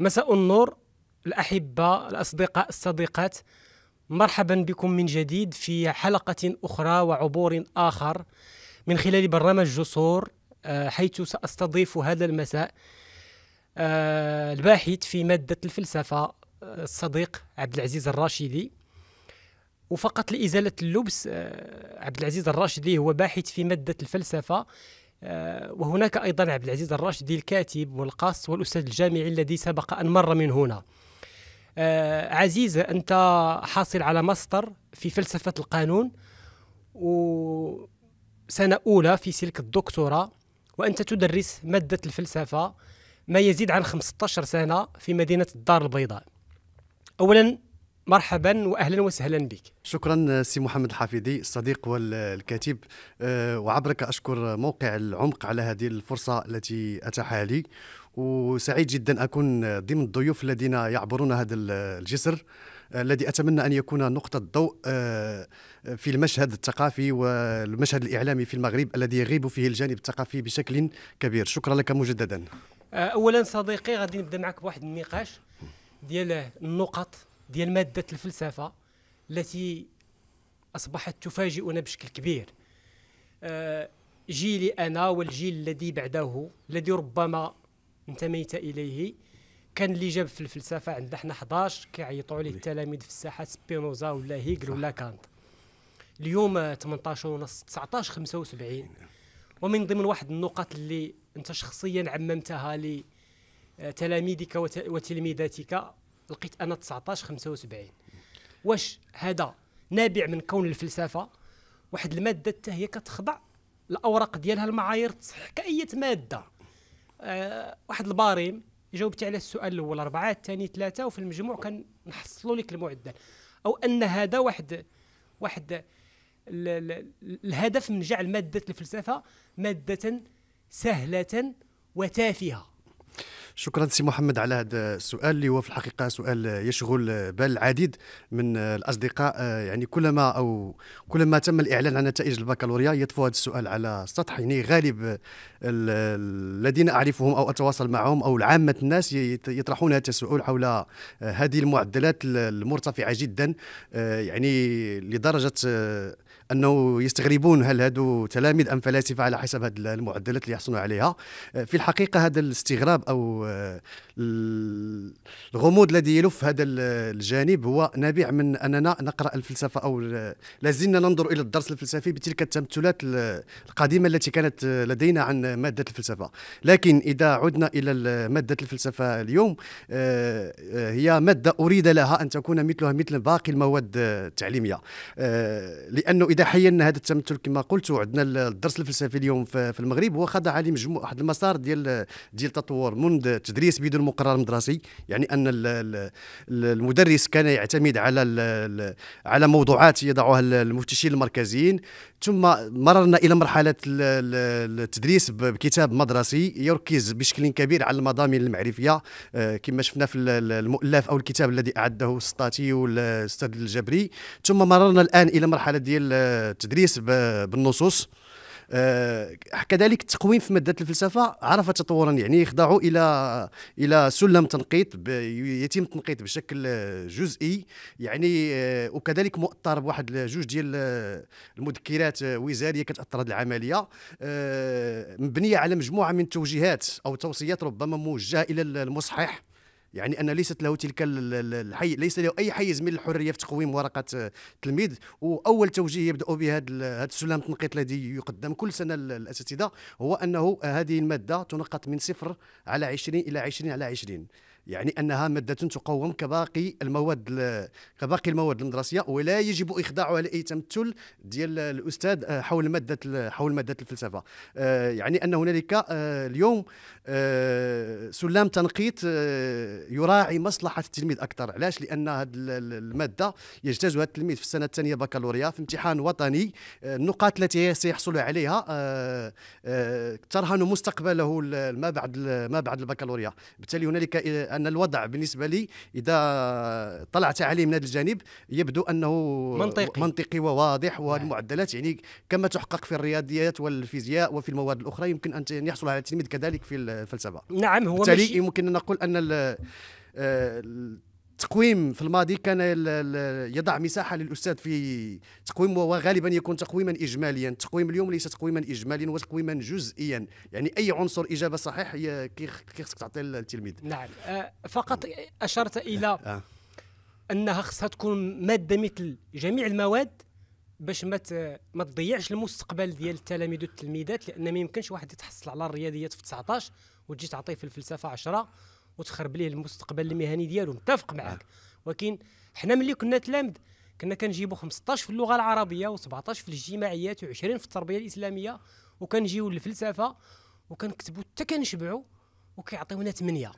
مساء النور الأحبة الأصدقاء الصديقات مرحبا بكم من جديد في حلقة أخرى وعبور آخر من خلال برنامج جسور آه، حيث سأستضيف هذا المساء آه، الباحث في مادة الفلسفة آه، الصديق عبد العزيز الراشدي وفقط لإزالة اللبس عبد العزيز الراشدي هو باحث في مادة الفلسفة آه، وهناك أيضا عبد العزيز الراشدي الكاتب والقاص والأستاذ الجامعي الذي سبق أن مر من هنا آه، عزيز أنت حاصل على ماستر في فلسفة القانون وسنة أولى في سلك الدكتوراه وأنت تدرس مادة الفلسفة ما يزيد عن 15 سنة في مدينة الدار البيضاء أولا مرحبا واهلا وسهلا بك شكرا سي محمد الحافظي الصديق والكاتب آه، وعبرك اشكر موقع العمق على هذه الفرصه التي اتاحها لي وسعيد جدا اكون ضمن الضيوف الذين يعبرون هذا الجسر الذي اتمنى ان يكون نقطه ضوء آه، في المشهد الثقافي والمشهد الاعلامي في المغرب الذي يغيب فيه الجانب الثقافي بشكل كبير شكرا لك مجددا آه، اولا صديقي غادي نبدا معك بواحد النقاش ديال النقط ديال ماده الفلسفه التي اصبحت تفاجئنا بشكل كبير آه، جيلي انا والجيل الذي بعده الذي ربما انتميت اليه كان اللي جاب في الفلسفه عندنا حنا 11 كيعيطوا عليه التلاميذ في الساحة سبينوزا ولا هيجل ولا كانت اليوم 18 ونص 19 75 إيه، نعم. ومن ضمن واحد النقط اللي انت شخصيا عممتها لتلاميذك آه، وتلميذاتك لقيت انا 19 75 واش هذا نابع من كون الفلسفه واحد الماده حتى هي كتخضع الاوراق ديالها المعايير تصح كاية ماده أه واحد الباريم جاوبتي على السؤال الاول اربعه الثاني ثلاثه وفي المجموع كنحصلوا لك المعدل او ان هذا واحد واحد الهدف من جعل ماده الفلسفه ماده سهله وتافهه شكرا سي محمد على هذا السؤال اللي هو في الحقيقه سؤال يشغل بال العديد من الاصدقاء يعني كلما او كلما تم الاعلان عن نتائج البكالوريا يطفو هذا السؤال على السطح يعني غالب الذين اعرفهم او اتواصل معهم او عامه الناس يطرحون هذا السؤال حول هذه المعدلات المرتفعه جدا يعني لدرجه انه يستغربون هل هادو تلاميذ ام فلاسفه على حسب هذه المعدلات اللي يحصلون عليها آه، في الحقيقه هذا الاستغراب او آه، الغموض الذي يلف هذا الجانب هو نابع من اننا نقرا الفلسفه او لازلنا ننظر الى الدرس الفلسفي بتلك التمثيلات القديمه التي كانت آه، لدينا عن ماده الفلسفه لكن اذا عدنا الى ماده الفلسفه اليوم هي ماده اريد لها ان تكون مثلها مثل باقي المواد التعليميه لانه اذا حينا هذا التمثل كما قلت وعندنا الدرس الفلسفي اليوم في المغرب هو خضع لمجموع واحد المسار ديال ديال التطور منذ تدريس بدون مقرر مدرسي يعني ان المدرس كان يعتمد على على موضوعات يضعها المفتشين المركزيين ثم مررنا الى مرحله التدريس بكتاب مدرسي يركز بشكل كبير على المضامين المعرفيه آه، كما شفنا في المؤلف او الكتاب الذي اعده السطاتي والاستاذ الجبري ثم مررنا الان الى مرحله ديال آه، التدريس بالنصوص آه، كذلك التقويم في ماده الفلسفه عرف تطورا يعني يخضعوا الى الى سلم تنقيط يتم التنقيط بشكل جزئي يعني آه، وكذلك مؤطر بواحد جوج ديال آه، المذكرات وزاريه كتاثر هذه العمليه مبنيه على مجموعه من التوجيهات او توصيات ربما موجهه الى المصحح يعني ان ليست له تلك الحي ليس له اي حيز من الحريه في تقويم ورقه التلميذ آه، واول توجيه يبدا به هذا السلم التنقيط الذي يقدم كل سنه للاساتذه هو انه هذه الماده تنقط من صفر على 20 الى 20 على 20 يعني انها ماده تقوم كباقي المواد كباقي المواد المدرسيه ولا يجب اخضاعها لاي تمثل ديال الاستاذ آه، حول ماده حول ماده الفلسفه آه، يعني ان هنالك آه، اليوم سلام تنقيط يراعي مصلحه التلميذ اكثر علاش لان هذه الماده يجتازها التلميذ في السنه الثانيه بكالوريا في امتحان وطني النقاط التي سيحصل عليها ترهن مستقبله ما بعد ما بعد البكالوريا بالتالي هنالك ان الوضع بالنسبه لي اذا طلعت عليه من هذا الجانب يبدو انه منطقي منطقي وواضح نعم. والمعدلات يعني كما تحقق في الرياضيات والفيزياء وفي المواد الاخرى يمكن ان يحصل على التلميذ كذلك في الفلسفه نعم هو بالتالي يمكن ان نقول ان آه، التقويم في الماضي كان يضع مساحه للاستاذ في تقويم وغالبا يكون تقويما اجماليا التقويم اليوم ليس تقويما اجماليا وتقويما جزئيا يعني اي عنصر اجابه صحيح كيخصك تعطي للتلميذ نعم أه، فقط اشرت أه، الى أه. انها خصها تكون ماده مثل جميع المواد باش ما ما تضيعش المستقبل ديال التلاميذ والتلميذات لان ما يمكنش واحد يتحصل على الرياضيات في 19 وتجي تعطيه في الفلسفه 10 وتخرب ليه المستقبل آه. المهني ديالو متفق معاك آه. ولكن حنا ملي كنا تلامذ كنا كنجيبوا 15 في اللغه العربيه و17 في الاجتماعيات و20 في التربيه الاسلاميه وكنجيو للفلسفه وكنكتبوا حتى كنشبعوا وكيعطيونا 8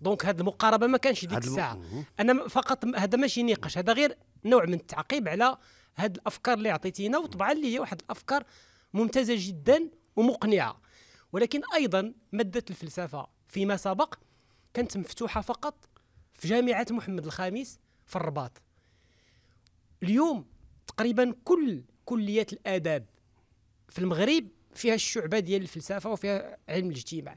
دونك هذه المقاربه ما كانش ديك الساعه الم... انا فقط هذا ماشي نقاش هذا غير نوع من التعقيب على هاد الافكار اللي عطيتينا وطبعا اللي هي واحد الافكار ممتازه جدا ومقنعه ولكن ايضا ماده الفلسفه فيما سبق كانت مفتوحه فقط في جامعه محمد الخامس في الرباط اليوم تقريبا كل كليات الاداب في المغرب فيها الشعبه ديال الفلسفه وفيها علم الاجتماع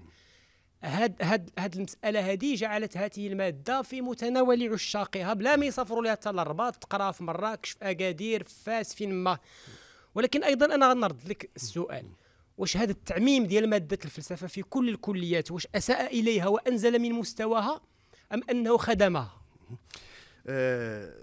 هاد هاد هاد المساله هذه جعلت هذه الماده في متناول عشاقها بلا ما يسافروا لها حتى للرباط تقرا في مراكش في اكادير في فاس فين ما ولكن ايضا انا غنرد لك السؤال واش هذا التعميم ديال ماده الفلسفه في كل الكليات واش اساء اليها وانزل من مستواها ام انه خدمها أه،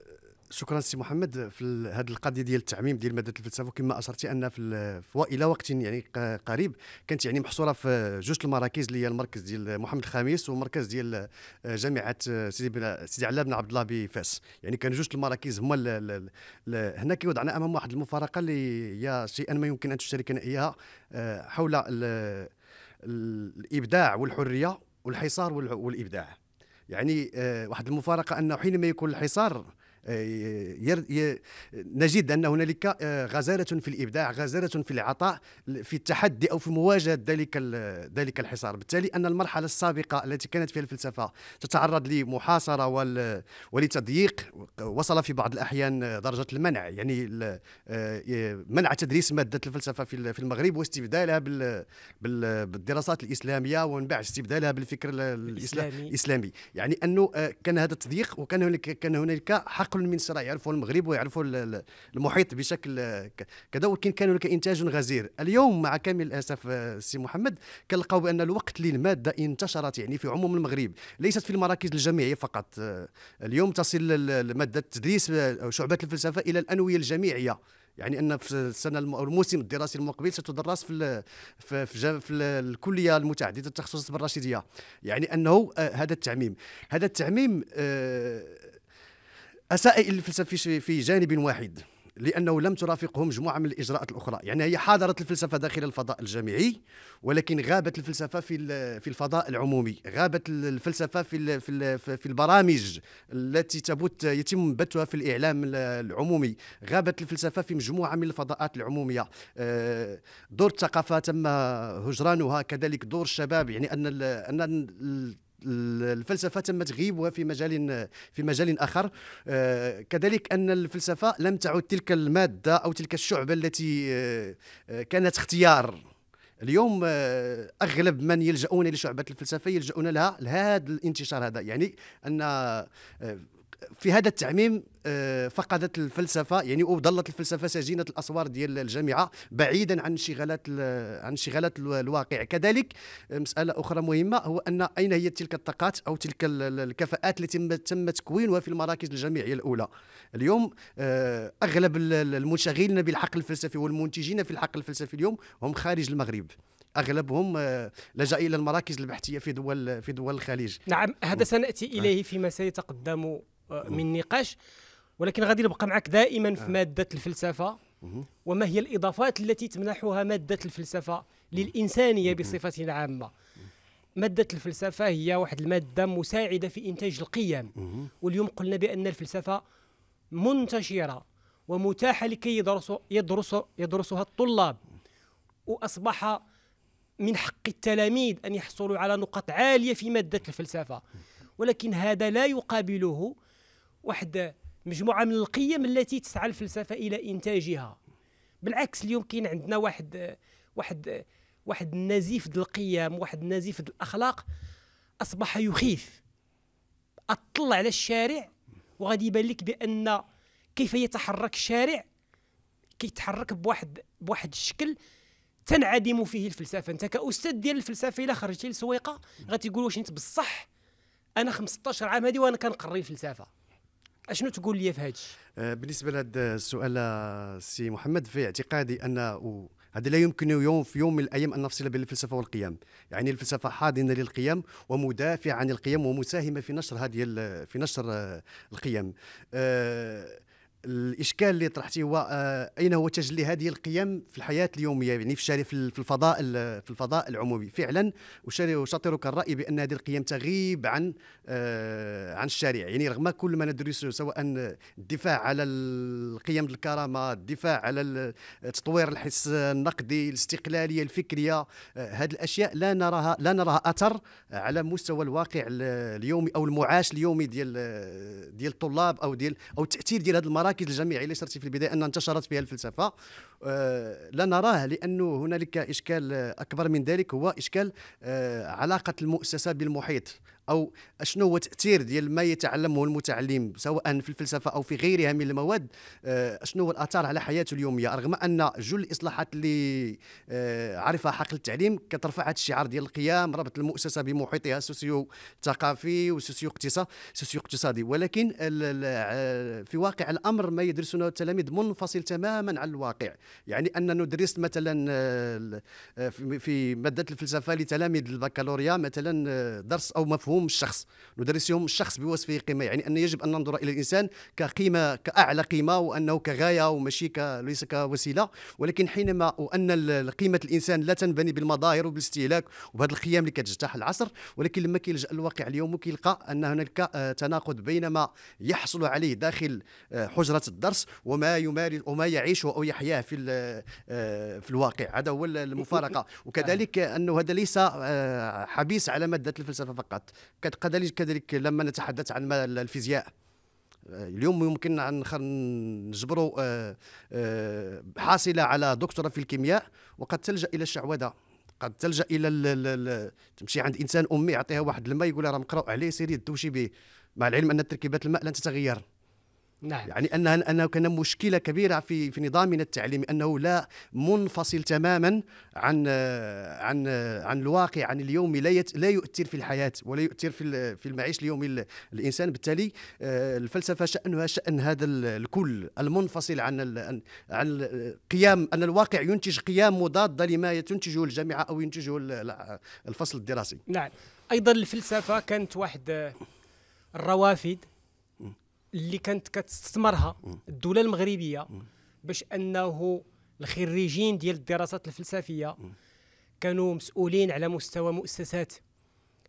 شكرا سي محمد في هذه القضيه ديال التعميم ديال ماده الفلسفه وكما اشرتي ان في, في الى وقت يعني قريب كانت يعني محصوره في جوج المراكز اللي هي المركز ديال محمد الخامس والمركز ديال جامعه سيدي بن سيدي علاء بن عبد الله بفاس يعني كان جوج المراكز هما هنا كيوضعنا امام واحد المفارقه اللي هي شيئا ما يمكن ان تشتركنا اياها حول ال الابداع والحريه والحصار والابداع يعني آه، واحد المفارقه انه حينما يكون الحصار آه، نجد ان هنالك آه، غزاله في الابداع غزاله في العطاء في التحدي او في مواجهه ذلك ذلك الحصار بالتالي ان المرحله السابقه التي كانت فيها الفلسفه تتعرض لمحاصره ولتضييق وصل في بعض الاحيان درجه المنع يعني آه، منع تدريس ماده الفلسفه في المغرب واستبدالها بالدراسات الاسلاميه ومن بعد استبدالها بالفكر الاسلامي, الإسلامي. يعني انه كان هذا التضييق وكان هناك كان هنالك حق من المنصه يعرفوا المغرب ويعرفوا المحيط بشكل كذا ولكن كان هناك انتاج غزير اليوم مع كامل الاسف آه، سي محمد كنلقاو بان الوقت للماده انتشرت يعني في عموم المغرب ليست في المراكز الجامعيه فقط آه، اليوم تصل ماده التدريس آه، شعبه الفلسفه الى الانويه الجامعيه يعني ان في السنه الموسم الدراسي المقبل ستدرس في في في, في الكليه المتعدده التخصصات بالرشيديه يعني انه هذا التعميم هذا التعميم اساء الفلسفه في جانب واحد لانه لم ترافقهم مجموعه من الاجراءات الاخرى يعني هي حاضره الفلسفه داخل الفضاء الجامعي ولكن غابت الفلسفه في في الفضاء العمومي غابت الفلسفه في في في البرامج التي تبت يتم بثها في الاعلام العمومي غابت الفلسفه في مجموعه من الفضاءات العموميه آه، دور الثقافه تم هجرانها كذلك دور الشباب يعني ان ان الفلسفه تم تغييبها في مجال في مجال اخر آه، كذلك ان الفلسفه لم تعد تلك الماده او تلك الشعبه التي آه، آه، كانت اختيار اليوم اغلب من يلجؤون لشعبه الفلسفه يلجؤون لها لهذا الانتشار هذا يعني ان في هذا التعميم آه، فقدت الفلسفه يعني وظلت الفلسفه سجينه الاسوار ديال الجامعه بعيدا عن انشغالات عن انشغالات الواقع كذلك آه، مساله اخرى مهمه هو ان اين هي تلك الطاقات او تلك الكفاءات التي تم تكوينها في المراكز الجامعيه الاولى اليوم آه، اغلب المنشغلين بالحقل الفلسفي والمنتجين في الحقل الفلسفي اليوم هم خارج المغرب اغلبهم لجا الى المراكز البحثيه في دول في دول الخليج نعم هذا سناتي اليه فيما سيتقدم من نقاش ولكن غادي نبقى معك دائما في آه. ماده الفلسفه وما هي الاضافات التي تمنحها ماده الفلسفه للانسانيه بصفه عامه مادة الفلسفة هي واحد المادة مساعدة في إنتاج القيم واليوم قلنا بأن الفلسفة منتشرة ومتاحة لكي يدرس يدرس يدرسها الطلاب وأصبح من حق التلاميذ أن يحصلوا على نقاط عالية في مادة الفلسفة ولكن هذا لا يقابله واحد مجموعه من القيم التي تسعى الفلسفه الى انتاجها بالعكس اليوم كاين عندنا واحد واحد واحد النزيف القيم واحد النزيف الاخلاق اصبح يخيف اطلع على الشارع وغادي يبان لك بان كيف يتحرك الشارع كيتحرك بواحد بواحد الشكل تنعدم فيه الفلسفه انت كاستاذ ديال الفلسفه الا خرجتي للسويقه غتقول واش انت بصح انا 15 عام هادي وانا كنقري الفلسفه اشنو تقول لي في هذا آه، بالنسبه لهذا السؤال آه، سي محمد في اعتقادي ان هذا لا يمكن يوم في يوم من الايام ان نفصل بين الفلسفه والقيم، يعني الفلسفه حاضنه للقيم ومدافعه عن القيم ومساهمه في نشر هذه في نشر آه، القيم. أه الاشكال اللي طرحتي هو آه، اين هو تجلي هذه القيم في الحياه اليوميه يعني في الشارع في الفضاء في الفضاء العمومي فعلا وشاطرك الراي بان هذه القيم تغيب عن آه، عن الشارع يعني رغم كل ما ندرسه سواء الدفاع على القيم الكرامه الدفاع على تطوير الحس النقدي الاستقلاليه الفكريه آه، هذه الاشياء لا نراها لا نراها اثر على مستوى الواقع اليومي او المعاش اليومي ديال ديال الطلاب او ديال او التاثير ديال هذه المراكز التناقض الجماعي اللي شرتي في البدايه ان انتشرت فيها الفلسفه آه، لا نراه لانه هنالك اشكال اكبر من ذلك هو اشكال آه، علاقه المؤسسه بالمحيط او شنو هو تاثير ديال ما يتعلمه المتعلم سواء في الفلسفه او في غيرها من المواد آه، شنو هو الاثار على حياته اليوميه رغم ان جل الاصلاحات اللي آه، عرفها حق التعليم كترفع هذا الشعار ديال القيام ربط المؤسسه بمحيطها السوسيو ثقافي وسوسيو اقتصادي سوسيو اقتصادي ولكن آه، في واقع الامر ما يدرسونه التلاميذ منفصل تماما عن الواقع يعني ان ندرس مثلا في ماده الفلسفه لتلاميذ البكالوريا مثلا درس او مفهوم مفهوم الشخص ندرس الشخص بوصفه قيمه يعني ان يجب ان ننظر الى الانسان كقيمه كاعلى قيمه وانه كغايه وماشي ليس كوسيله ولكن حينما وان قيمه الانسان لا تنبني بالمظاهر وبالاستهلاك وبهذه القيم اللي كتجتاح العصر ولكن لما كيلجا الواقع اليوم كيلقى ان هناك آه، تناقض بين ما يحصل عليه داخل آه، حجره الدرس وما يمارس وما يعيشه او يحياه في آه، في الواقع هذا هو المفارقه وكذلك انه هذا ليس حبيس على ماده الفلسفه فقط كذلك لما نتحدث عن الفيزياء آه، اليوم يمكن ان نجبروا آه، آه، حاصله على دكتوراه في الكيمياء وقد تلجا الى الشعوذه قد تلجا الى تمشي عند انسان امي يعطيها واحد الماء يقول لها راه مقراو عليه سيري دوشي به مع العلم ان تركيبات الماء لن تتغير نعم. يعني انها انه كان مشكله كبيره في في نظامنا التعليمي انه لا منفصل تماما عن عن عن الواقع عن اليوم لا لا يؤثر في الحياه ولا يؤثر في في المعيش اليومي الانسان بالتالي آه، الفلسفه شانها شان هذا الكل المنفصل عن عن قيام ان الواقع ينتج قيام مضاده لما تنتجه الجامعه او ينتجه الفصل الدراسي نعم ايضا الفلسفه كانت واحد آه، الروافد اللي كانت كتستثمرها الدوله المغربيه باش انه الخريجين ديال الدراسات الفلسفيه كانوا مسؤولين على مستوى مؤسسات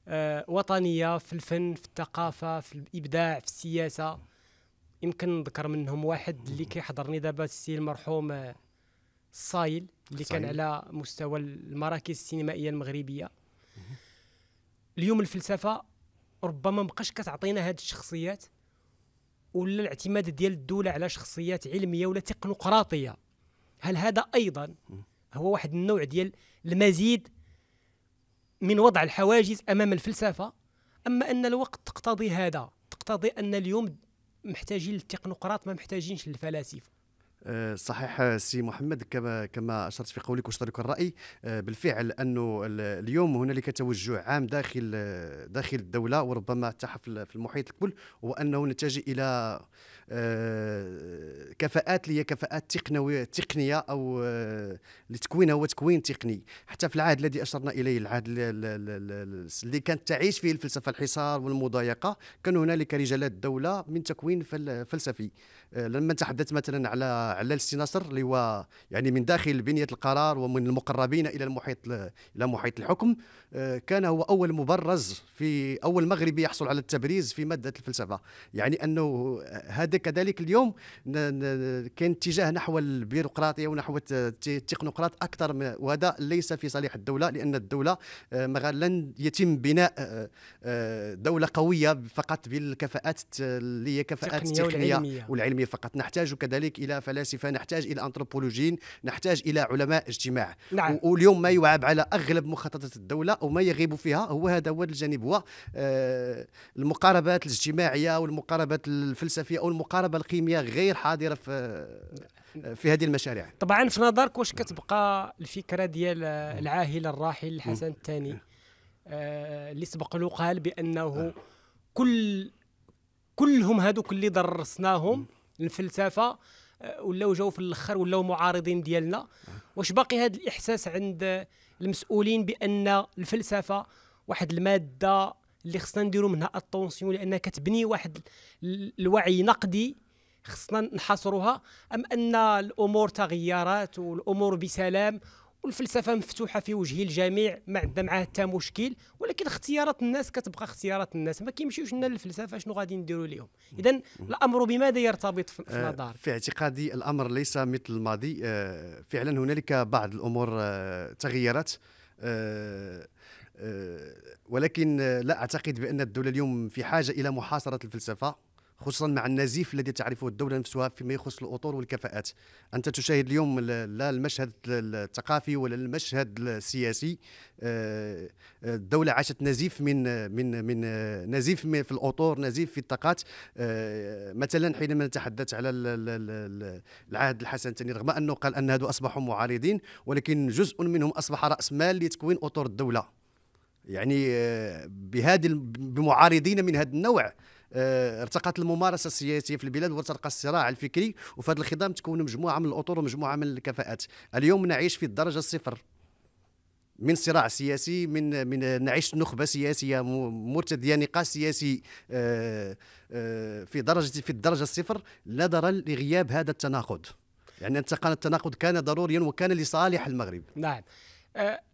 آه، وطنيه في الفن في الثقافه في الابداع في السياسه يمكن نذكر منهم واحد اللي كيحضرني دابا السي المرحوم آه، الصايل اللي صحيح. كان على مستوى المراكز السينمائيه المغربيه اليوم الفلسفه ربما مابقاش كتعطينا هذه الشخصيات ولا الاعتماد ديال الدوله على شخصيات علميه ولا تقنقراطيه هل هذا ايضا هو واحد النوع ديال المزيد من وضع الحواجز امام الفلسفه اما ان الوقت تقتضي هذا تقتضي ان اليوم محتاجين للتقنقراط ما محتاجينش للفلاسفه آه، صحيح سي محمد كما كما اشرت في قولك واشترك الراي آه، بالفعل انه اليوم هنالك توجه عام داخل آه، داخل الدوله وربما حتى في المحيط الكل وانه نتجه الى كفاءات اللي هي كفاءات تقنويه تقنيه او لتكوينها هو تكوين تقني حتى في العهد الذي اشرنا اليه العهد اللي كانت تعيش فيه الفلسفه الحصار والمضايقه كان هنالك رجالات الدوله من تكوين فلسفي آه، لما تحدثت مثلا على على السي نصر اللي هو يعني من داخل بنيه القرار ومن المقربين الى المحيط الى محيط الحكم آه، كان هو اول مبرز في اول مغربي يحصل على التبريز في ماده الفلسفه يعني انه هذا كذلك اليوم كان اتجاه نحو البيروقراطيه ونحو التكنوقراط اكثر وهذا ليس في صالح الدوله لان الدوله آه، لن يتم بناء دوله قويه فقط بالكفاءات اللي هي كفاءات التقنيه والعلميه التنميه فقط نحتاج كذلك الى فلاسفه نحتاج الى انثروبولوجيين نحتاج الى علماء اجتماع نعم. واليوم ما يعاب على اغلب مخططات الدوله وما يغيب فيها هو هذا هو الجانب هو آه، المقاربات الاجتماعيه والمقاربات الفلسفيه او المقاربه القيميه غير حاضره في آه، في هذه المشاريع طبعا في نظرك واش كتبقى الفكره ديال العاهل الراحل الحسن الثاني آه، اللي سبق له قال بانه كل كلهم هذوك اللي درسناهم الفلسفه آه، ولاو جاو في الاخر ولاو معارضين ديالنا واش باقي هذا الاحساس عند المسؤولين بان الفلسفه واحد الماده اللي خصنا نديروا منها اتونسيون لان كتبني واحد الوعي نقدي خصنا نحاصروها ام ان الامور تغيرات والامور بسلام والفلسفه مفتوحه في وجه الجميع ما عندنا معاه حتى مشكل ولكن اختيارات الناس كتبقى اختيارات الناس ما كيمشيوش لنا للفلسفه شنو غادي نديروا لهم اذا الامر بماذا يرتبط آه، في نظرك في اعتقادي الامر ليس مثل الماضي آه، فعلا هنالك بعض الامور آه، تغيرت ولكن لا اعتقد بان الدوله اليوم في حاجه الى محاصره الفلسفه خصوصا مع النزيف الذي تعرفه الدوله نفسها فيما يخص الاطور والكفاءات انت تشاهد اليوم لا المشهد الثقافي ولا المشهد السياسي آه، آه، الدوله عاشت نزيف من من من آه، نزيف في الاطور نزيف في الطاقات مثلا حينما نتحدث على العهد الحسن الثاني رغم انه قال ان هذو اصبحوا معارضين ولكن جزء منهم اصبح راس مال لتكوين اطر الدوله يعني بهذه بمعارضين من هذا النوع آه، ارتقت الممارسه السياسيه في البلاد وارتقى الصراع الفكري وفي هذا الخضام تكون مجموعه من الاطر ومجموعه من الكفاءات اليوم نعيش في الدرجه الصفر من صراع سياسي من من نعيش نخبه سياسيه مرتديه نقاش سياسي آه، آه، في درجه في الدرجه الصفر لا درا لغياب هذا التناقض يعني كان التناقض كان ضروريا وكان لصالح المغرب نعم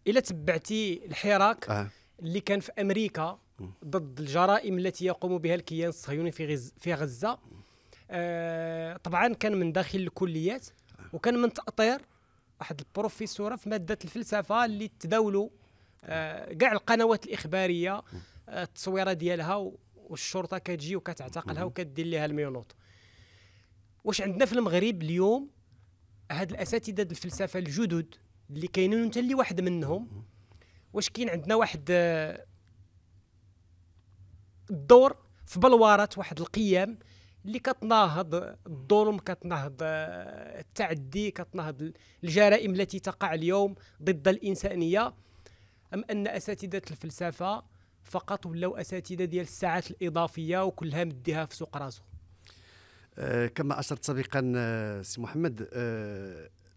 اذا تبعتي الحراك آه. اللي كان في امريكا ضد الجرائم التي يقوم بها الكيان الصهيوني في غز في غزه آه طبعا كان من داخل الكليات وكان من تاطير واحد البروفيسوره في ماده الفلسفه اللي تداولوا آه، كاع آه القنوات الاخباريه آه التصويره ديالها والشرطه كتجي وكتعتقلها وكدير لها الميونوط واش عندنا في المغرب اليوم هاد الاساتذه الفلسفه الجدد اللي كاينين انت اللي واحد منهم واش كاين عندنا واحد آه، الدور في بلورات واحد القيم اللي كتناهض الظلم كتناهض آه، التعدي كتناهض الجرائم التي تقع اليوم ضد الانسانيه ام ان اساتذه الفلسفه فقط ولاو اساتذه ديال الساعات الاضافيه وكلها مديها في سوق راسو آه، كما اشرت سابقا آه، سي محمد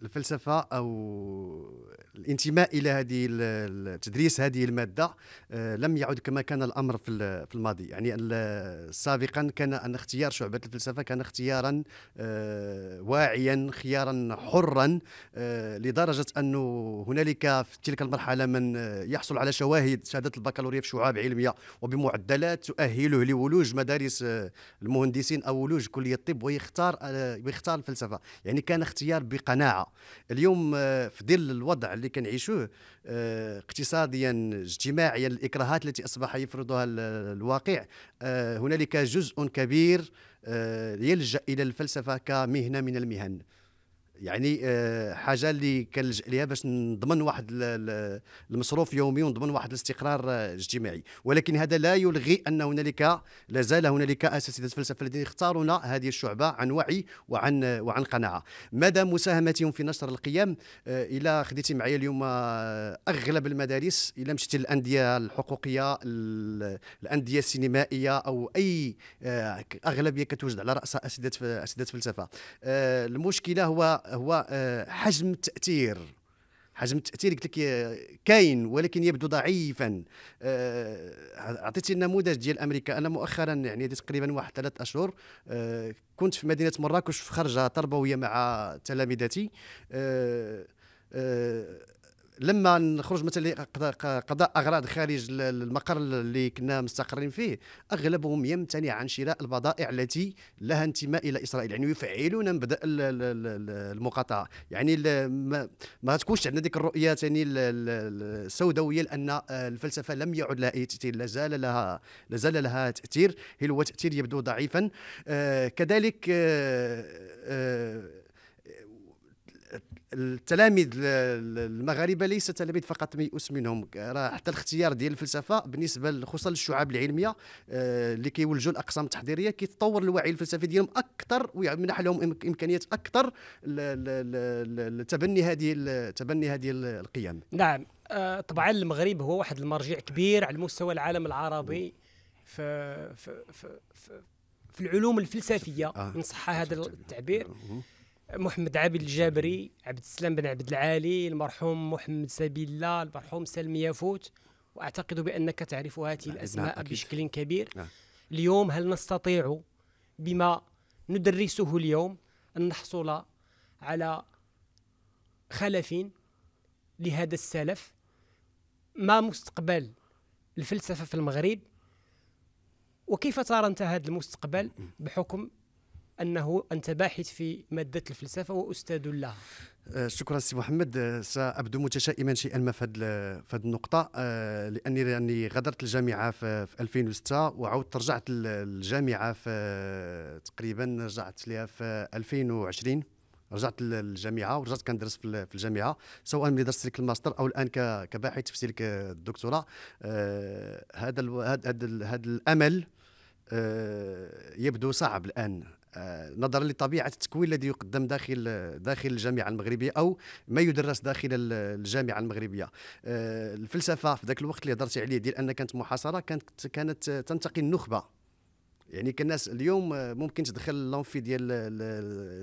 الفلسفه او الانتماء الى هذه تدريس هذه الماده آه، لم يعد كما كان الامر في الماضي يعني سابقا كان ان اختيار شعبه الفلسفه كان اختيارا آه، واعيا خيارا حرا آه، لدرجه انه هنالك في تلك المرحله من يحصل على شواهد شهاده البكالوريا في شعاب علميه وبمعدلات تؤهله لولوج مدارس المهندسين او ولوج كليه الطب ويختار ويختار الفلسفه يعني كان اختيار بقناعه اليوم آه، في ظل الوضع اللي كنعيشوه آه، اقتصاديا اجتماعيا الاكراهات التي اصبح يفرضها الواقع آه، هنالك جزء كبير يلجا الى الفلسفه كمهنه من المهن يعني آه، حاجه اللي كنلجا ليها باش نضمن واحد المصروف يومي ونضمن واحد الاستقرار آه، اجتماعي ولكن هذا لا يلغي ان هنالك لا زال هنالك اساتذه الفلسفه الذين يختارون هذه الشعبه عن وعي وعن وعن قناعه مدى مساهمتهم في نشر القيم آه، الى خديتي معي اليوم اغلب المدارس الى مشيتي للانديه الحقوقيه الانديه السينمائيه او اي اغلبيه كتوجد على راس اساتذه اساتذه فلسفه المشكله هو هو آه، حجم التاثير حجم التاثير قلت لك آه، كاين ولكن يبدو ضعيفا آه، اعطيتي النموذج ديال امريكا انا مؤخرا يعني تقريبا واحد ثلاث اشهر كنت في مدينه مراكش في خرجه تربويه مع تلامذتي لما نخرج مثلا قضاء اغراض خارج المقر اللي كنا مستقرين فيه اغلبهم يمتنع عن شراء البضائع التي لها انتماء الى اسرائيل يعني يفعلون مبدا المقاطعه يعني ما, ما تكونش عندنا ديك الرؤيه ثاني السوداويه لان آه، الفلسفه لم يعد لها اي تاثير لا زال لها لا زال لها تاثير هو تاثير يبدو ضعيفا آه، كذلك آه، التلاميذ المغاربه ليس تلاميذ فقط ميؤوس منهم راه حتى الاختيار ديال الفلسفه بالنسبه خصوصا للشعاب العلميه آه، اللي كيولجوا الاقسام التحضيريه كيتطور الوعي الفلسفي ديالهم اكثر ويمنح لهم امكانيات اكثر لتبني هذه تبني هذه القيم نعم آه، طبعا المغرب هو واحد المرجع كبير على مستوى العالم العربي في في في, في, في العلوم الفلسفيه ان آه، صح هذا التعبير محمد عابد الجابري عبد السلام بن عبد العالي المرحوم محمد سبيل الله المرحوم سلمي يافوت واعتقد بانك تعرف هذه نعم، الاسماء بشكل كبير نعم. اليوم هل نستطيع بما ندرسه اليوم ان نحصل على خلف لهذا السلف ما مستقبل الفلسفه في المغرب وكيف ترى انت هذا المستقبل بحكم انه انت باحث في ماده الفلسفه واستاذ لها أه، شكرا سي محمد أه، سابدو متشائما شيئا ما في هذه النقطه أه، لاني يعني غادرت الجامعه في 2006 وعاودت رجعت للجامعه في تقريبا رجعت لها في 2020 رجعت للجامعه ورجعت كندرس في الجامعه سواء ملي درست سلك الماستر او الان كباحث في سلك الدكتوراه هذا هذا الامل يبدو صعب الان نظرا لطبيعه التكوين الذي يقدم داخل داخل الجامعه المغربيه او ما يدرس داخل الجامعه المغربيه آه، الفلسفه في ذاك الوقت اللي هضرتي عليه ديال ان كانت محاصره كانت كانت تنتقي النخبه يعني كان الناس اليوم ممكن تدخل لونفي ديال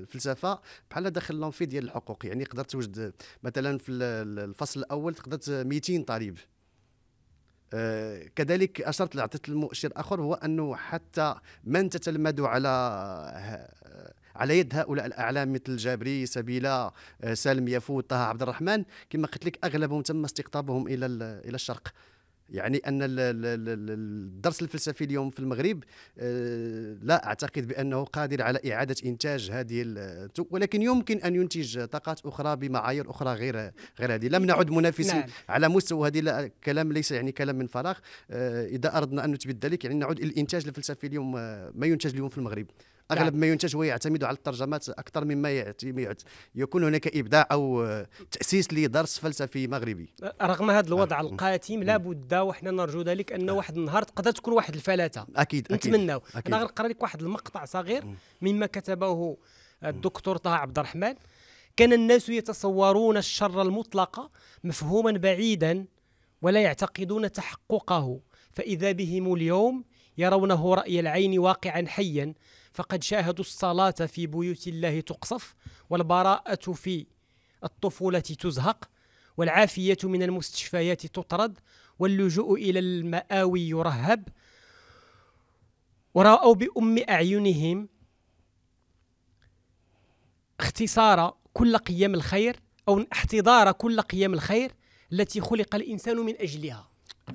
الفلسفه بحال دخل لونفي ديال الحقوق يعني تقدر توجد مثلا في الفصل الاول تقدر 200 طالب آه، كذلك اشرت لعطيت المؤشر اخر هو انه حتى من تتلمذ على آه، على يد هؤلاء الاعلام مثل جابري سبيلا آه، سالم يفوت طه عبد الرحمن كما قلت لك اغلبهم تم استقطابهم الى الى الشرق يعني ان الدرس الفلسفي اليوم في المغرب آه، لا اعتقد بانه قادر على اعاده انتاج هذه ولكن يمكن ان ينتج طاقات اخرى بمعايير اخرى غير غير هذه لم نعد منافسين نعم. على مستوى هذه كلام ليس يعني كلام من فراغ آه، اذا اردنا ان نثبت ذلك يعني نعود الانتاج الفلسفي اليوم آه، ما ينتج اليوم في المغرب اغلب نعم. ما ينتج هو يعتمد على الترجمات اكثر مما يكون هناك ابداع او تاسيس لدرس فلسفي مغربي رغم هذا الوضع نعم. القاتم لابد وحنا نرجو ذلك ان نعم. واحد النهار تقدر تكون واحد الفلاتة اكيد نتمناو انا غنقرا لك واحد المقطع صغير مما كتبه الدكتور طه عبد الرحمن كان الناس يتصورون الشر المطلق مفهوما بعيدا ولا يعتقدون تحققه فإذا بهم اليوم يرونه رأي العين واقعا حيا فقد شاهدوا الصلاة في بيوت الله تقصف والبراءة في الطفولة تزهق والعافية من المستشفيات تطرد واللجوء إلى المآوي يرهب ورأوا بأم أعينهم اختصار كل قيام الخير أو احتضار كل قيام الخير التي خلق الإنسان من أجلها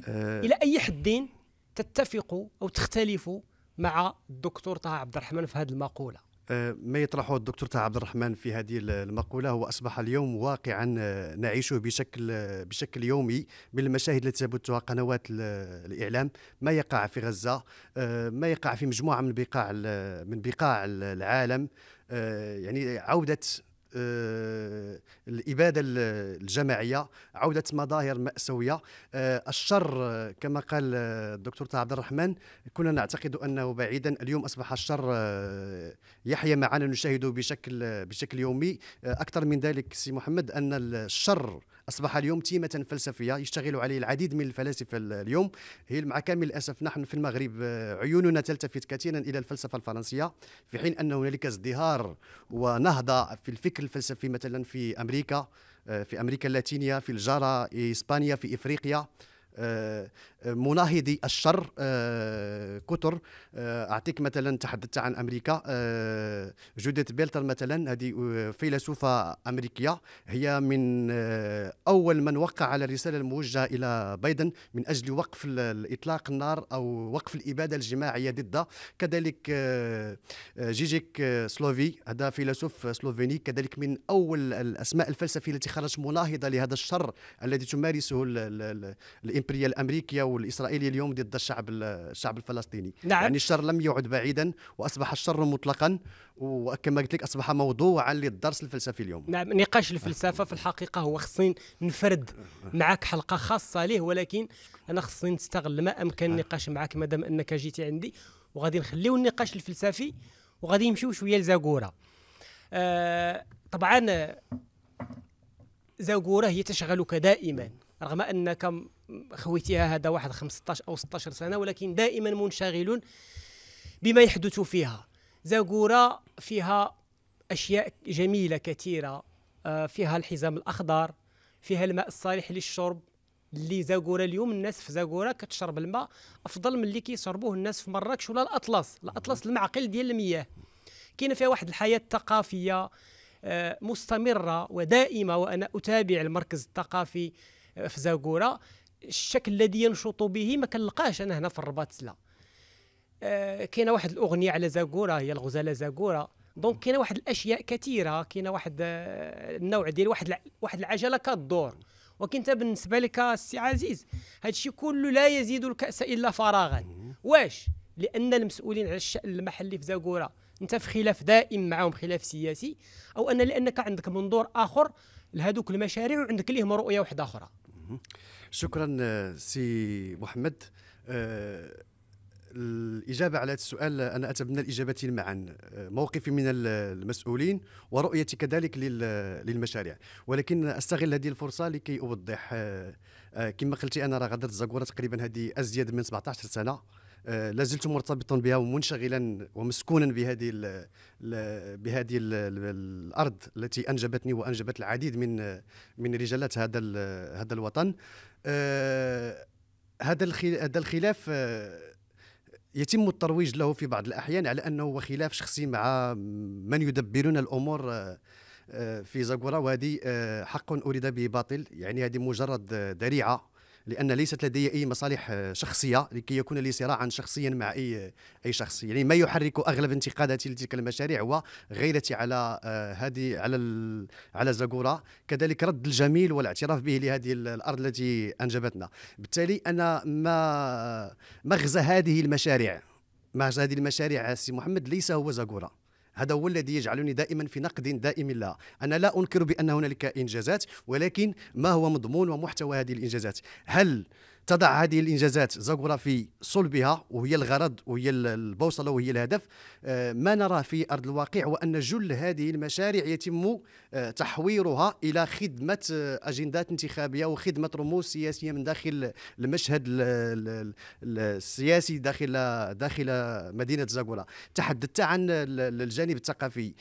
أه إلى أي حد تتفق أو تختلف مع الدكتور طه عبد الرحمن في هذه المقوله أه، ما يطرحه الدكتور طه عبد الرحمن في هذه المقولة هو أصبح اليوم واقعا أه، نعيشه بشكل أه، بشكل يومي بالمشاهد التي تبثها قنوات الإعلام ما يقع في غزة ما يقع في مجموعة من بقاع من بقاع العالم يعني عودة آه، الاباده الجماعيه عوده مظاهر مأسوية آه، الشر كما قال آه، الدكتور طه عبد الرحمن كنا نعتقد انه بعيدا اليوم اصبح الشر يحيا معنا نشاهده بشكل بشكل يومي اكثر من ذلك سي محمد ان الشر أصبح اليوم تيمة فلسفية يشتغل عليه العديد من الفلاسفة اليوم هي مع كامل الأسف نحن في المغرب آه، عيوننا تلتفت كثيرا إلى الفلسفة الفرنسية في حين أن هنالك ازدهار ونهضة في الفكر الفلسفي مثلا في أمريكا آه، في أمريكا اللاتينية في الجارة إسبانيا في إفريقيا آه، مناهضي الشر آه، كثر آه، اعطيك مثلا تحدثت عن امريكا آه، جوديت بيلتر مثلا هذه فيلسوفه امريكيه هي من اول من وقع على الرساله الموجهه الى بايدن من اجل وقف اطلاق النار او وقف الاباده الجماعيه ضده كذلك جيجيك سلوفي هذا فيلسوف سلوفيني كذلك من اول الاسماء الفلسفيه التي خرجت مناهضه لهذا الشر الذي تمارسه الامبريه الامريكيه العداوه الاسرائيلي اليوم ضد الشعب الشعب الفلسطيني نعم. يعني الشر لم يعد بعيدا واصبح الشر مطلقا وكما قلت لك اصبح موضوعا للدرس الفلسفي اليوم نعم نقاش الفلسفه في الحقيقه هو خصني نفرد معك حلقه خاصه ليه ولكن انا خصني نستغل ما امكن النقاش معك مادام انك جيتي عندي وغادي نخليو النقاش الفلسفي وغادي نمشيو شويه لزاكورا آه طبعا زاكورا هي تشغلك دائما رغم انك خويتيها هذا واحد 15 او 16 سنه ولكن دائما منشغل بما يحدث فيها زاغورا فيها اشياء جميله كثيره آه، فيها الحزام الاخضر فيها الماء الصالح للشرب اللي زاغورا اليوم الناس في زاغورا كتشرب الماء افضل من اللي كيشربوه الناس في مراكش ولا الاطلس الاطلس المعقل ديال المياه كاينه فيها واحد الحياه الثقافيه آه، مستمره ودائمه وانا اتابع المركز الثقافي في زاكوره الشكل الذي ينشط به ما كنلقاهش انا هنا في الرباط سلا آه، كاينه واحد الاغنيه على زاكوره هي الغزاله زاكوره دونك كاينه واحد الاشياء كثيره كاينه واحد آه، النوع ديال واحد واحد العجله كدور ولكن انت بالنسبه لك السي عزيز هذا الشيء كله لا يزيد الكاس الا فراغا واش لان المسؤولين على الشان المحلي في زاكوره انت في خلاف دائم معهم خلاف سياسي او ان لانك عندك منظور اخر لهذوك المشاريع وعندك ليهم رؤيه واحده اخرى شكرا آه، سي محمد آه، الإجابة على هذا السؤال أنا أتبنى الإجابة معا آه، موقفي من المسؤولين ورؤيتي كذلك للمشاريع ولكن أستغل هذه الفرصة لكي أوضح كما قلت أنا راه غادرت زاكورة تقريبا هذه أزيد من 17 سنة آه، لازلت مرتبطا بها ومنشغلا ومسكونا بهذه الـ بهذه الـ الارض التي انجبتني وانجبت العديد من من رجالات هذا هذا الوطن آه، هذا هذا الخلاف آه، يتم الترويج له في بعض الاحيان على انه هو خلاف شخصي مع من يدبرون الامور في زاكورا وهذه حق اريد به باطل يعني هذه مجرد ذريعه لان ليست لدي اي مصالح آه، شخصيه لكي يكون لي صراعا شخصيا مع اي آه، اي شخص يعني ما يحرك اغلب انتقاداتي لتلك المشاريع هو غيرتي على آه، هذه على على زاغورا كذلك رد الجميل والاعتراف به لهذه الارض التي انجبتنا بالتالي انا ما مغزى هذه المشاريع مغزى هذه المشاريع سي محمد ليس هو زاغورا هذا هو الذي يجعلني دائما في نقد دائم لها أنا لا أنكر بأن هنالك إنجازات ولكن ما هو مضمون ومحتوى هذه الإنجازات هل تضع هذه الانجازات زغورة في صلبها وهي الغرض وهي البوصله وهي الهدف آه، ما نراه في ارض الواقع هو ان جل هذه المشاريع يتم آه، تحويرها الى خدمه آه، اجندات انتخابيه وخدمه رموز سياسيه من داخل المشهد السياسي داخل داخل مدينه زغورة تحدثت عن الجانب الثقافي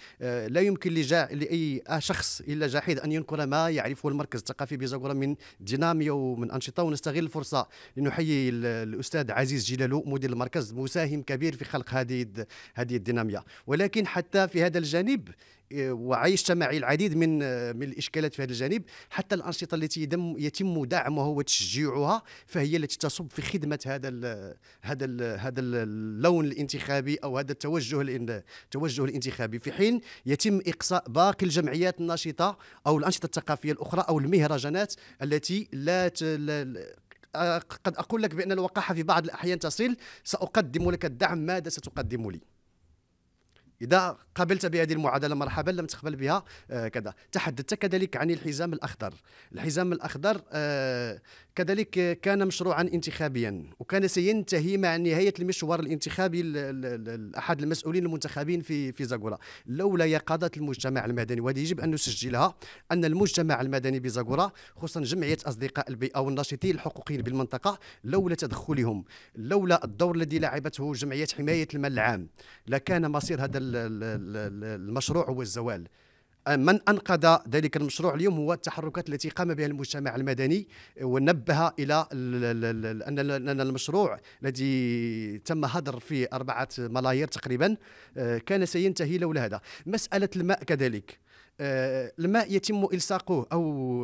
لا يمكن لاي شخص الا جاحد ان ينكر ما يعرفه المركز الثقافي بزغورة من ديناميه ومن انشطه ونستغل الفرصه الفرصه لنحيي الاستاذ عزيز جلالو مدير المركز مساهم كبير في خلق هذه هذه الديناميه ولكن حتى في هذا الجانب آه، وعايشت معي العديد من آه، من الاشكالات في هذا الجانب حتى الانشطه التي يتم دعمها وتشجيعها فهي التي تصب في خدمه هذا الـ هذا الـ هذا اللون الانتخابي او هذا التوجه التوجه الانتخابي في حين يتم اقصاء باقي الجمعيات الناشطه او الانشطه الثقافيه الاخرى او المهرجانات التي لا قد أقول لك بأن الوقاحة في بعض الأحيان تصل سأقدم لك الدعم ماذا ستقدم لي اذا قبلت بهذه المعادله مرحبا لم تقبل بها آه، كذا تحدثت كذلك عن الحزام الاخضر الحزام الاخضر آه، كذلك كان مشروعا انتخابيا وكان سينتهي مع نهايه المشوار الانتخابي لاحد المسؤولين المنتخبين في في زاغورا لولا يقظه المجتمع المدني وهذه يجب ان نسجلها ان المجتمع المدني بزاغورا خصوصا جمعيه اصدقاء البيئه والناشطين الحقوقيين بالمنطقه لولا تدخلهم لولا الدور الذي لعبته جمعيه حمايه المال العام لكان مصير هذا المشروع هو الزوال أه، من انقذ ذلك المشروع اليوم هو التحركات التي قام بها المجتمع المدني ونبه الى ان المشروع الذي تم هدر فيه اربعه ملايير تقريبا أه، كان سينتهي لولا هذا مساله الماء كذلك أه، الماء يتم الصاقه او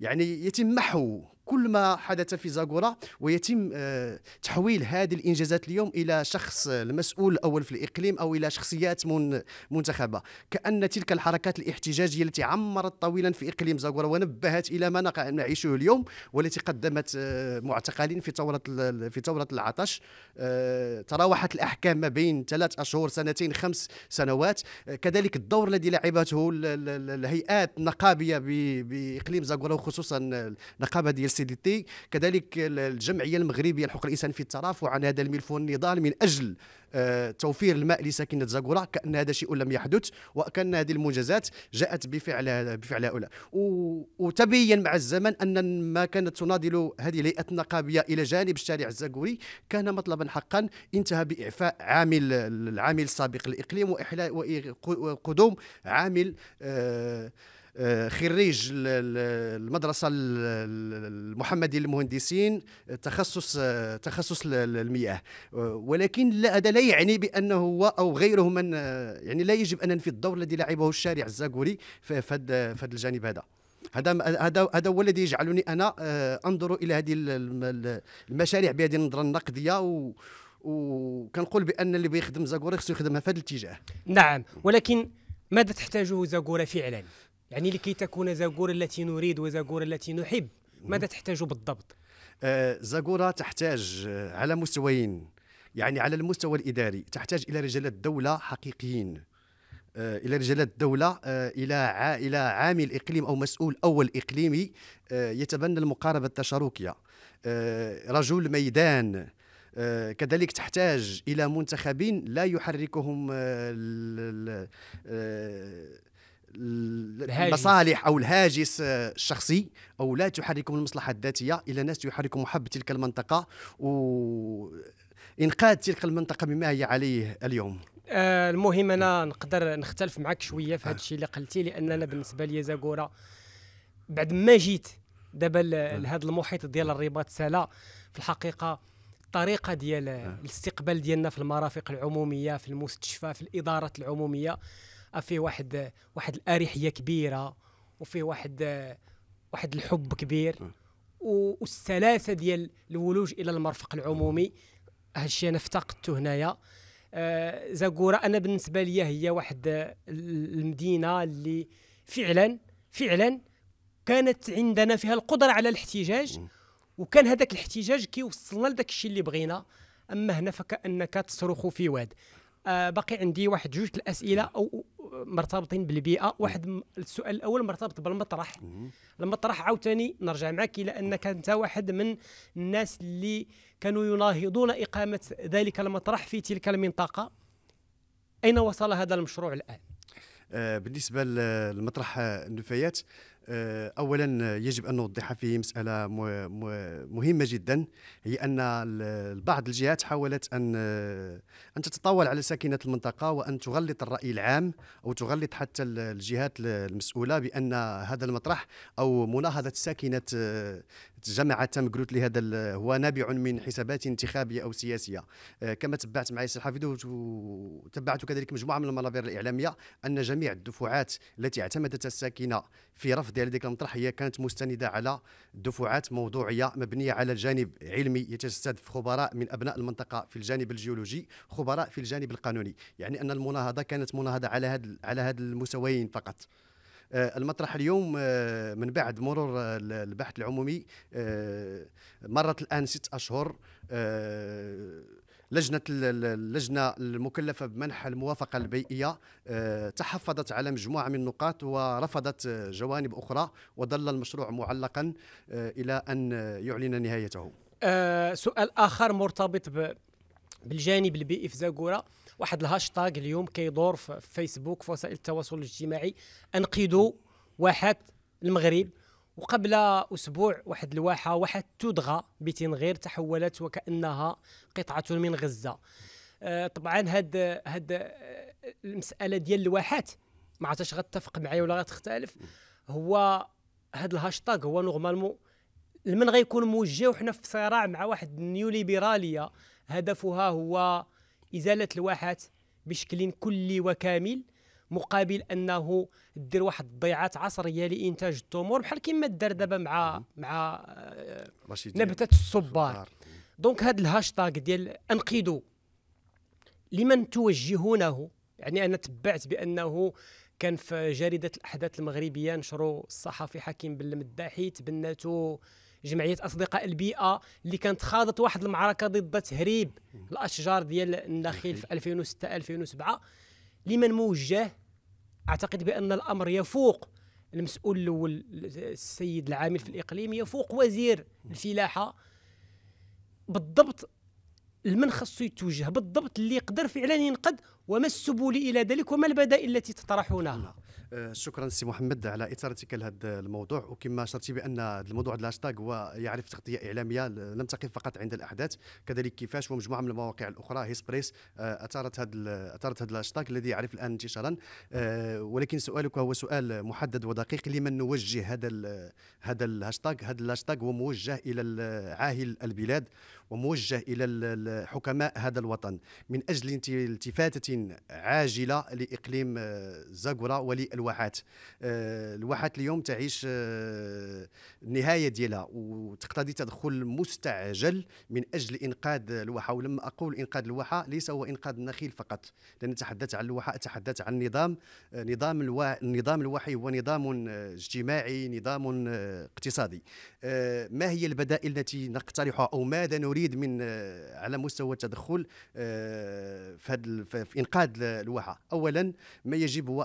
يعني يتم محوه كل ما حدث في زاغورا ويتم آه، تحويل هذه الانجازات اليوم الى شخص المسؤول الاول في الاقليم او الى شخصيات منتخبه كان تلك الحركات الاحتجاجيه التي عمرت طويلا في اقليم زاغورا ونبهت الى ما نعيشه اليوم والتي قدمت آه، معتقلين في ثوره في ثوره العطش آه، تراوحت الاحكام ما بين ثلاث اشهر سنتين خمس سنوات كذلك الدور الذي لعبته الهيئات النقابيه باقليم زاغورا وخصوصا النقابه ديال السيديتي كذلك الجمعيه المغربيه لحقوق الانسان في الترافع عن هذا الملف والنضال من اجل آه، توفير الماء لساكنه زاكورا كان هذا شيء لم يحدث وكان هذه المنجزات جاءت بفعل بفعل هؤلاء وتبين مع الزمن ان ما كانت تناضل هذه الهيئه النقابيه الى جانب الشارع الزاكوري كان مطلبا حقا انتهى باعفاء عامل العامل السابق الاقليم وقدوم عامل آه آه، خريج المدرسة المحمدية للمهندسين تخصص آه، تخصص المياه ولكن لا هذا لا يعني بأنه هو أو غيره من آه، يعني لا يجب أن ننفي الدور الذي لعبه الشارع الزاكوري في هذا الجانب هذا هذا هذا هو الذي يجعلني انا انظر الى هذه المشاريع بهذه النظره النقديه و وكنقول بان اللي بيخدم زاكورا خصو يخدمها في هذا الاتجاه نعم ولكن ماذا تحتاجه زاكورا فعلا يعني لكي تكون زاغورا التي نريد وزاغورا التي نحب ماذا تحتاج بالضبط؟ آه زاغورا تحتاج آه، على مستويين يعني على المستوى الاداري تحتاج الى رجال الدوله حقيقيين آه الى رجال الدوله آه الى الى عامل اقليم او مسؤول اول اقليمي آه، يتبنى المقاربه التشاركيه آه، رجل ميدان كذلك تحتاج الى منتخبين لا يحركهم المصالح او الهاجس الشخصي او لا تحركهم المصلحه الذاتيه الى ناس يحركوا محبه تلك المنطقه وانقاذ تلك المنطقه مما هي عليه اليوم آه المهم انا نقدر نختلف معك شويه في هذا الشيء اللي قلتي لان انا بالنسبه لي زاكورا بعد ما جيت دابا آه. لهذا المحيط ديال الرباط سلا في الحقيقه الطريقه ديال آه. الاستقبال ديالنا في المرافق العموميه في المستشفى في الاداره العموميه آه، فيه واحد واحد الاريحيه كبيره وفيه واحد واحد الحب كبير نعم. والسلاسه ديال الولوج الى المرفق العمومي هادشي انا افتقدته هنايا آه انا بالنسبه لي هي واحد المدينه اللي فعلا فعلا كانت عندنا فيها القدره على الاحتجاج نعم. وكان هذاك الاحتجاج كيوصلنا لذاك الشيء اللي بغينا اما هنا فكانك تصرخ في واد آه باقي عندي واحد جوج الاسئله او مرتبطين بالبيئه واحد السؤال الاول مرتبط بالمطرح المطرح عاوتاني نرجع معك الى انك انت واحد من الناس اللي كانوا يناهضون اقامه ذلك المطرح في تلك المنطقه اين وصل هذا المشروع الان آه، بالنسبه لمطرح النفايات آه، اولا يجب ان نوضح فيه مساله مهمه جدا هي ان بعض الجهات حاولت ان آه، ان تتطاول على ساكنه المنطقه وان تغلط الراي العام او تغلط حتى الجهات المسؤوله بان هذا المطرح او مناهضه ساكنه آه، جمع تام جروت لهذا هو نابع من حسابات انتخابيه او سياسيه آه، كما تبعت مع ياسر حافظ وتبعت كذلك مجموعه من المنابر الاعلاميه ان جميع الدفعات التي اعتمدت الساكنه في رفض المطرح هي كانت مستنده على دفعات موضوعيه مبنيه على جانب علمي يتستهدف خبراء من ابناء المنطقه في الجانب الجيولوجي خبراء في الجانب القانوني يعني ان المناهضه كانت مناهضه على هذا على هذا المستويين فقط آه، المطرح اليوم آه، من بعد مرور آه، البحث العمومي مرت الان ست اشهر لجنة اللجنة المكلفة بمنح الموافقة البيئية تحفظت على مجموعة من النقاط ورفضت جوانب أخرى وظل المشروع معلقا إلى أن يعلن نهايته. سؤال آخر مرتبط بالجانب البيئي في زاكورة واحد الهاشتاغ اليوم كيدور في فيسبوك في وسائل التواصل الاجتماعي انقذوا واحات المغرب وقبل اسبوع واحد الواحه واحد تدغى بتنغير تحولت وكانها قطعه من غزه آه طبعا هاد هاد آه، المساله ديال الواحات ما عرفتش غتفق معايا ولا غتختلف هو هاد الهاشتاغ هو نورمالمون لمن غيكون موجه وحنا في صراع مع واحد النيوليبراليه هدفها هو ازاله الواحات بشكل كلي وكامل مقابل انه دير واحد الضيعات عصريه لانتاج التمور بحال كما دار دابا مع مع آه، نبته الصبار دونك هذا الهاشتاغ ديال انقذوا لمن توجهونه يعني انا تبعت بانه كان في جريده الاحداث المغربيه نشروا الصحفي حكيم بن المداحي تبناتو جمعيه اصدقاء البيئه اللي كانت خاضت واحد المعركه ضد تهريب الاشجار ديال النخيل في 2006 2007 لمن موجه اعتقد بان الامر يفوق المسؤول الاول السيد العامل في الاقليم يفوق وزير الفلاحه بالضبط لمن خصو يتوجه بالضبط اللي يقدر فعلا ينقد وما السبل الى ذلك وما البدائل التي تطرحونها شكرا سي محمد على اثارتك لهذا الموضوع وكما شرتي بان هذا الموضوع الهاشتاغ هو يعرف تغطيه اعلاميه لم تقف فقط عند الاحداث كذلك كيفاش ومجموعه من المواقع الاخرى هيسبريس آه، اثارت هذا اثارت هذا الهاشتاغ الذي يعرف الان انتشارا آه، ولكن سؤالك هو سؤال محدد ودقيق لمن نوجه هذا هذا الهاشتاغ هذا الهاشتاغ هو موجه الى عاهل البلاد وموجه إلى حكماء هذا الوطن من أجل التفاتة عاجلة لإقليم آه، زاكورا وللواحات آه، الواحات اليوم تعيش آه، النهاية ديالها وتقتضي تدخل مستعجل من أجل إنقاذ الواحة ولما أقول إنقاذ الواحة ليس هو إنقاذ النخيل فقط لأن نتحدث عن الواحة أتحدث عن نظام نظام الوا... النظام الواحي هو نظام اجتماعي نظام اقتصادي ما هي البدائل التي نقترحها أو ماذا نريد جيد من آه، على مستوى التدخل آه، في في انقاذ الواحه اولا ما يجب هو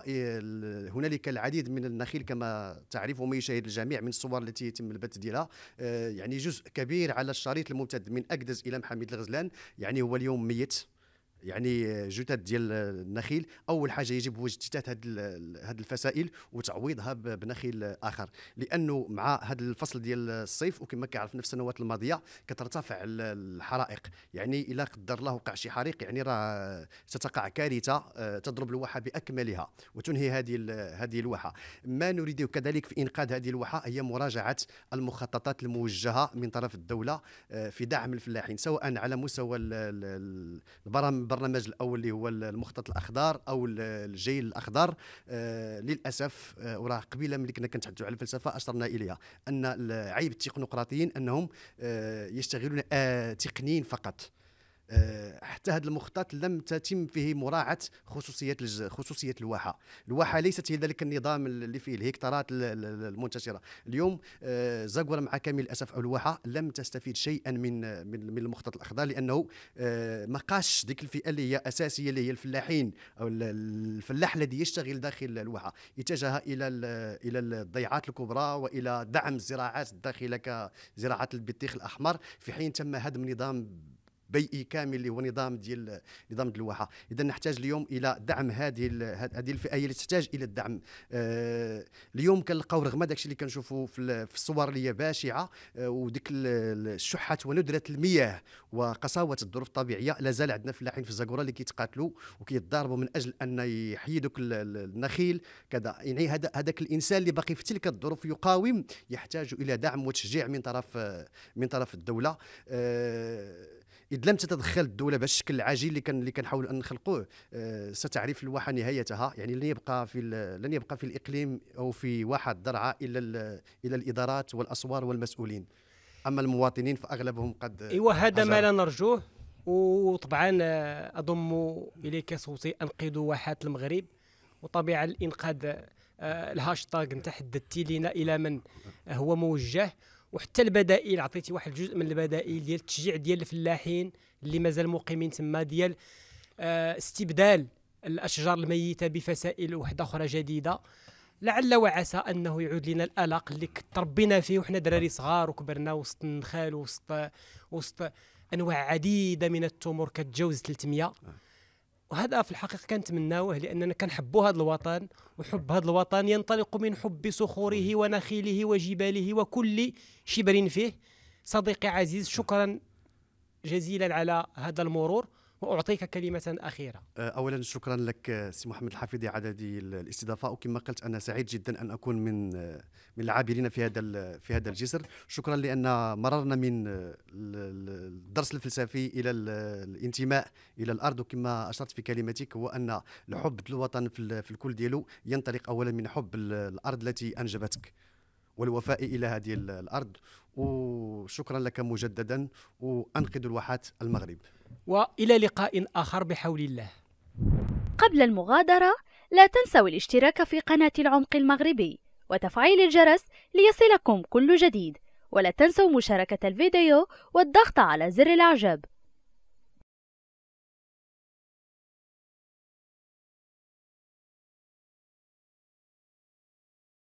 هنالك العديد من النخيل كما تعرف وما يشاهد الجميع من الصور التي يتم البث ديالها آه، يعني جزء كبير على الشريط الممتد من اكدز الى محمد الغزلان يعني هو اليوم ميت يعني جثث ديال النخيل اول حاجه يجب هو اجتثاث هاد هاد الفسائل وتعويضها بنخيل اخر لانه مع هذا الفصل ديال الصيف وكما كيعرف في السنوات الماضيه كترتفع الحرائق يعني الا قدر الله وقع شي حريق يعني راه ستقع كارثه آه، تضرب الواحه باكملها وتنهي هذه هذه الواحه ما نريده كذلك في انقاذ هذه الواحه هي مراجعه المخططات الموجهه من طرف الدوله آه، في دعم الفلاحين سواء على مستوى البرامج البرنامج الاول اللي هو المخطط الاخضر او الجيل الاخضر آه، للاسف آه، وراه قبيله ملي كنا كنتحدثوا على الفلسفه اشرنا اليها ان عيب التكنقراطيين انهم آه، يشتغلون تقنين فقط آه، حتى هذا المخطط لم تتم فيه مراعاه خصوصيه خصوصيه الواحه، الواحه ليست هي ذلك النظام اللي فيه الهكتارات المنتشره، اليوم آه، زاكورا مع كامل الاسف او الواحه لم تستفيد شيئا من من المخطط الاخضر لانه آه، ما قاش ديك الفئه اللي هي اساسيه اللي هي الفلاحين او الفلاح الذي يشتغل داخل الواحه، اتجه الى الى الضيعات الكبرى والى دعم الزراعات الداخله كزراعه البطيخ الاحمر في حين تم هدم نظام بيئي كامل اللي هو نظام ديال نظام الواحه اذا نحتاج اليوم الى دعم هذه هذه الفئه هي اللي تحتاج الى الدعم آه اليوم كنلقاو رغم داكشي اللي كنشوفوا في, الصور اللي باشعه آه وديك الشحات وندره المياه وقساوه الظروف الطبيعيه لازال عندنا فلاحين في الزاكوره اللي كيتقاتلوا وكيتضاربوا من اجل ان يحيي النخيل كذا يعني هذاك الانسان اللي باقي في تلك الظروف يقاوم يحتاج الى دعم وتشجيع من طرف آه، من طرف الدوله آه اذا لم تتدخل الدوله بهذا الشكل العاجل اللي كان اللي كنحاول ان نخلقوه آه، ستعرف الواحه نهايتها يعني لن يبقى في لن يبقى في الاقليم او في واحد درعا الا الا الادارات والاسوار والمسؤولين اما المواطنين فاغلبهم قد ايوا هذا ما لا نرجوه وطبعا آه، اضم اليك صوتي انقذ واحات المغرب وطبيعه الانقاذ آه، الهاشتاغ نتاع حددتي لنا الى من هو موجه وحتى البدائل عطيتي واحد الجزء من البدائل ديال التشجيع ديال الفلاحين اللي مازال مقيمين تما ديال آه استبدال الاشجار الميته بفسائل وحده اخرى جديده لعل وعسى انه يعود لنا الالق اللي تربينا فيه وحنا دراري صغار وكبرنا وسط النخال وسط وسط انواع عديده من التمور كتجاوز 300 وهذا في الحقيقه كنتمناوه لاننا كنحبوا هذا الوطن وحب هذا الوطن ينطلق من حب صخوره ونخيله وجباله وكل شبر فيه صديقي عزيز شكرا جزيلا على هذا المرور واعطيك كلمه اخيره أه، اولا شكرا لك أه، سي محمد الحافظي على هذه الاستضافه وكما قلت انا سعيد جدا ان اكون من أه، من العابرين في هذا في هذا الجسر شكرا لان مررنا من الدرس الفلسفي الى الانتماء الى الارض وكما اشرت في كلمتك هو ان الحب للوطن في الكل ديالو ينطلق اولا من حب الارض التي انجبتك والوفاء الى هذه الارض وشكرا لك مجددا وانقذ الواحات المغرب والى لقاء اخر بحول الله قبل المغادره لا تنسوا الاشتراك في قناه العمق المغربي وتفعيل الجرس ليصلكم كل جديد ولا تنسوا مشاركه الفيديو والضغط على زر الاعجاب